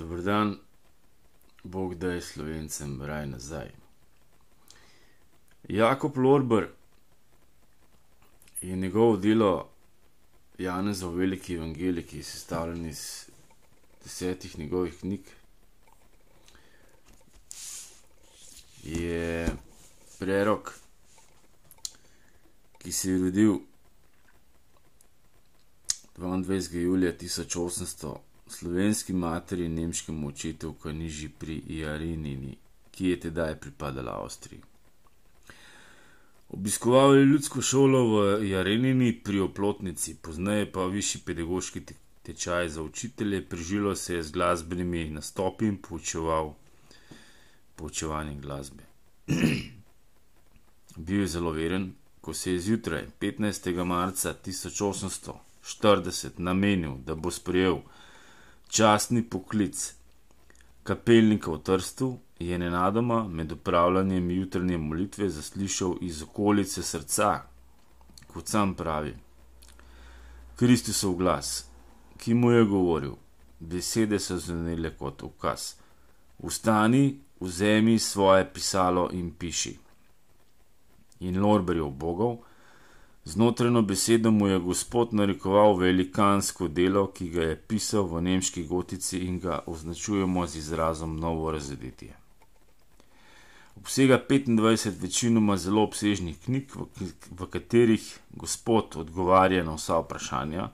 Dobro dan, Bog da je slovencem raj nazaj. Jakob Lorber je njegovo delo Janeza v Veliki Evangeliji, ki je sestavljen iz desetih njegovih knjig, je prerok, ki se je rodil 22. julija 1800 slovenski materi in nemškemu očetu v Kaniži pri Jarenini, ki je tedaj pripadala Avstriji. Obiskoval je ljudsko šolo v Jarenini pri Oplotnici, poznaje pa višji pedagoški tečaj za učitelje, prižilo se je z glasbenimi nastopi in poučeval poučevanje glasbe. Bil je zelo veren, ko se je zjutraj 15. marca 1840 namenil, da bo sprejel častni poklic kapelnika v Trstu je nenadoma med upravljanjem jutrnje molitve zaslišal iz okolice srca, kot sam pravi, Kristusov glas, ki mu je govoril, besede so zvenele kot ukaz: Vstani, vzemi svoje pisalo in piši. In Lorber je obogal, Z notreno besedo mu je gospod narekoval velikansko delo, ki ga je pisal v nemški gotici in ga označujemo z izrazom novo razreditje. Obsega 25 večinoma zelo obsežnih knjig, v katerih gospod odgovarja na vsa vprašanja,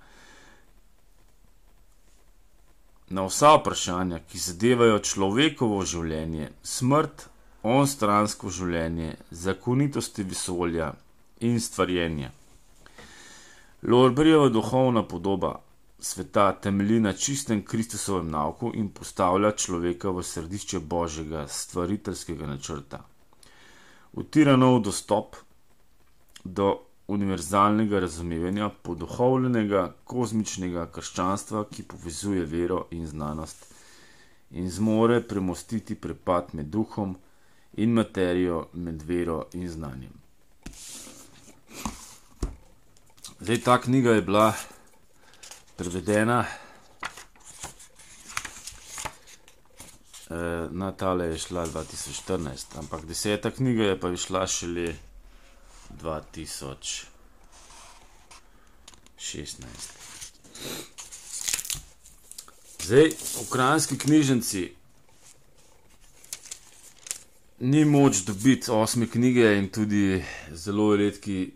na vsa vprašanja, ki zadevajo človekovo življenje, smrt, onstransko življenje, zakonitosti vesolja in stvarjenje. Lorberjeva duhovna podoba sveta temelji na čistem Kristusovem nauku in postavlja človeka v središče Božjega stvariteljskega načrta. Utira nov dostop do univerzalnega razumevanja poduhovljenega kozmičnega krščanstva, ki povezuje vero in znanost in zmore premostiti prepad med duhom in materijo, med vero in znanjem. Zdaj, ta knjiga je bila prevedena eh, na tale, je šla 2014, ampak deseta knjiga je pa išla šele 2016. Zdaj, ukrajinski knjižnici. Ni moč dobiti osme knjige, in tudi zelo redki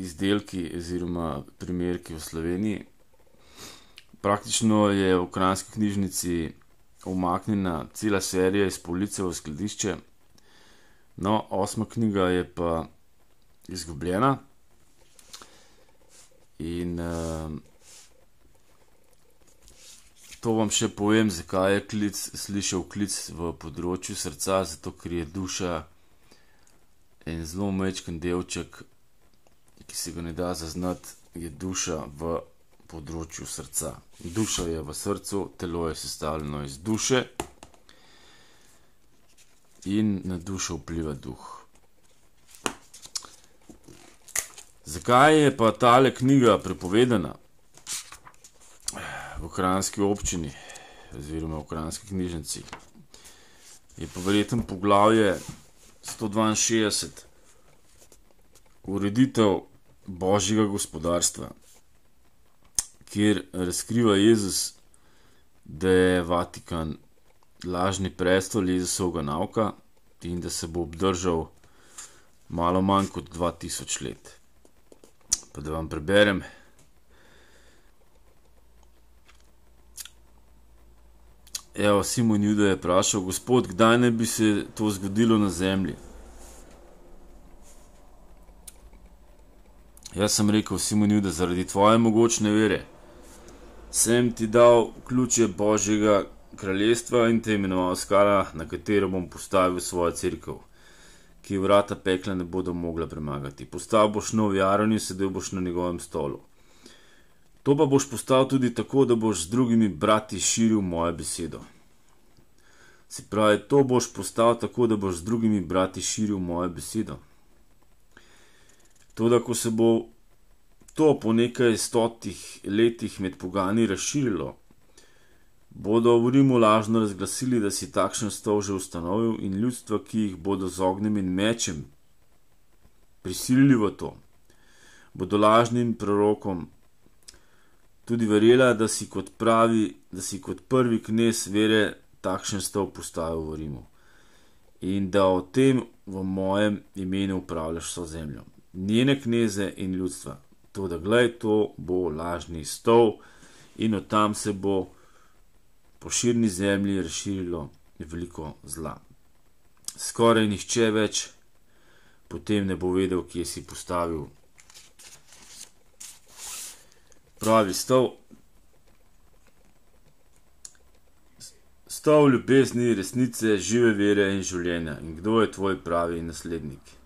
izdelki oziroma primerki v Sloveniji. Praktično je v ukrajinski knjižnici umaknjena cela serija iz police v skladišče, no, osma knjiga je pa izgubljena. In uh, to vam še povem, zakaj je klic, slišal klic v področju srca, zato ker je duša en zelo mečken delček ki se ga ne da zaznati, je duša v področju srca. Duša je v srcu, telo je sestavljeno iz duše in na dušo vpliva duh. Zakaj je pa tale knjiga prepovedana v ukrajinski občini oziroma v ukrajinski knjižnici? Je pa verjetno poglavje 162 ureditev božjega gospodarstva, kjer razkriva Jezus, da je Vatikan lažni prestol Jezusovega nauka in da se bo obdržal malo manj kot 2000 let. Pa da vam preberem. Evo, Simon Jude je vprašal, gospod, kdaj ne bi se to zgodilo na zemlji? Jaz sem rekel Simonju, da zaradi tvoje mogočne vere sem ti dal ključe Božjega kraljestva in te imenoval skala, na katero bom postavil svojo crkvo, ki vrata pekla ne bodo mogla premagati. Postal boš nov jaron in sedel boš na njegovem stolu. To pa boš postal tudi tako, da boš z drugimi brati širil moje besedo. Se pravi, to boš postal tako, da boš z drugimi brati širil moje besedo. Tudi ko se bo to po nekaj stotih letih med pogani razširilo, bodo v Rimu lažno razglasili, da si takšen stol že ustanovil in ljudstva, ki jih bodo z ognjem in mečem prisilili v to, bodo lažnim prorokom tudi verjela, da si kot, pravi, da si kot prvi knes vere takšen stol postavil v Rimu. In da o tem v mojem imenu upravljaš so zemljo njene kneze in ljudstva. To, da gledaj, to bo lažni stol in od tam se bo po širni zemlji razširilo veliko zla. Skoraj nihče več potem ne bo vedel, kje si postavil pravi stol. Stol ljubezni, resnice, žive vere in življenja in kdo je tvoj pravi naslednik.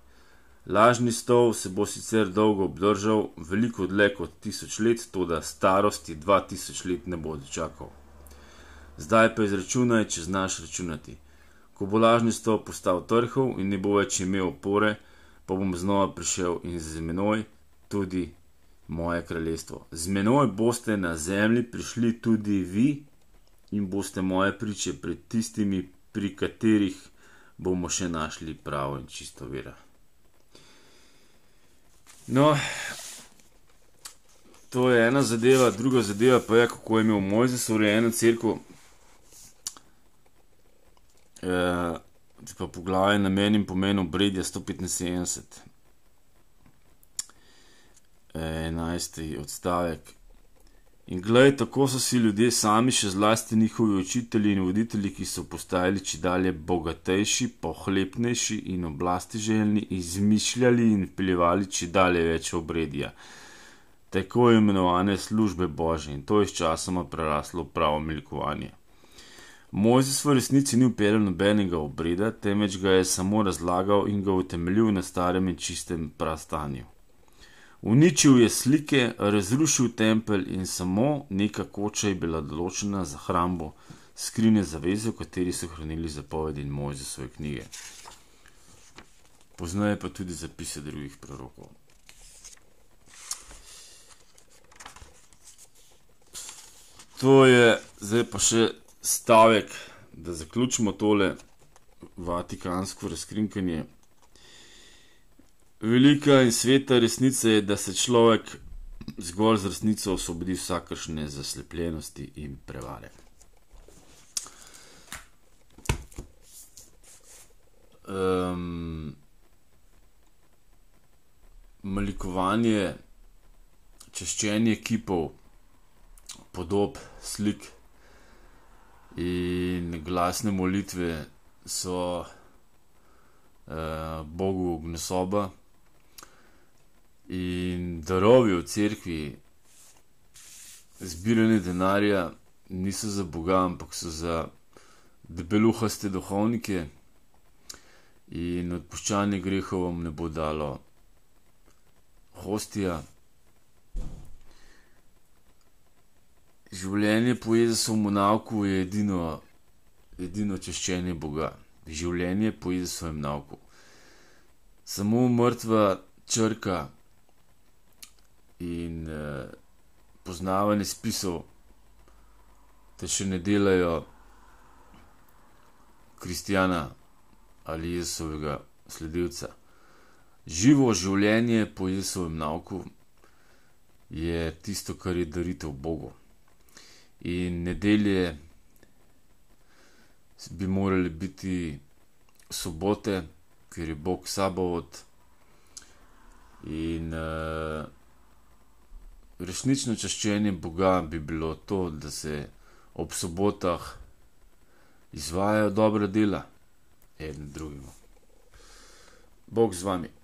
Lažni stol se bo sicer dolgo obdržal, veliko dlje kot tisoč let, tudi starosti 2000 let ne bo dočakal. Zdaj pa izračunaj, če znaš računati. Ko bo lažni stol postal trhov in ne bo več imel opore, pa bom znova prišel in z menoj tudi moje kraljestvo. Z menoj boste na zemlji prišli tudi vi in boste moje priče pred tistimi, pri katerih bomo še našli pravo in čisto vera. No, to je ena zadeva, druga zadeva pa je, kako je imel Mojzes urejeno crkvo. Če eh, pa poglavje na meni pomenu Bredja 175, 11. odstavek. In glej, tako so si ljudje sami, še zlasti njihovi učitelji in voditelji, ki so postajali če dalje bogatejši, pohlepnejši in oblasti željni, izmišljali in vplivali če dalje več obredja, tako imenovane službe Božje in to je sčasoma preraslo v pravo milikovanje. Mojzes v resnici ni upeljal nobenega obreda, temveč ga je samo razlagal in ga utemeljil na starem in čistem prastanju. Uničil je slike, razrušil tempelj in samo neka koča je bila določena za hrambo, skrinje zaveze, v kateri so hranili zapovedi in mojze svoje knjige. Poznaje pa tudi zapise drugih prorokov. To je zdaj pa še stavek, da zaključimo tole vatikansko razkrinkanje. Velika in sveta resnica je, da se človek zgolj z resnico osvobodi vsakršne zaslepljenosti in prevare. Um, malikovanje, češčenje kipov, podob, slik in glasne molitve so uh, Bogu gnusoba in darovi v cerkvi, zbiranje denarja, niso za Boga, ampak so za debeluhaste duhovnike in odpuščanje grehov vam ne bo dalo hostija. Življenje po Jezusu v Monaku je edino, edino češčenje Boga. Življenje po Jezusu v Monaku. Samo mrtva črka in uh, poznavanje spisov, te še ne delajo kristijana ali jezusovega sledilca. Živo življenje po jezusovem nauku je tisto, kar je daritev Bogu. In nedelje bi morali biti sobote, ker je Bog sabo od. In uh, resnično čaščenje Boga bi bilo to, da se ob sobotah izvajajo dobra dela, eden drugemu. Bog z vami.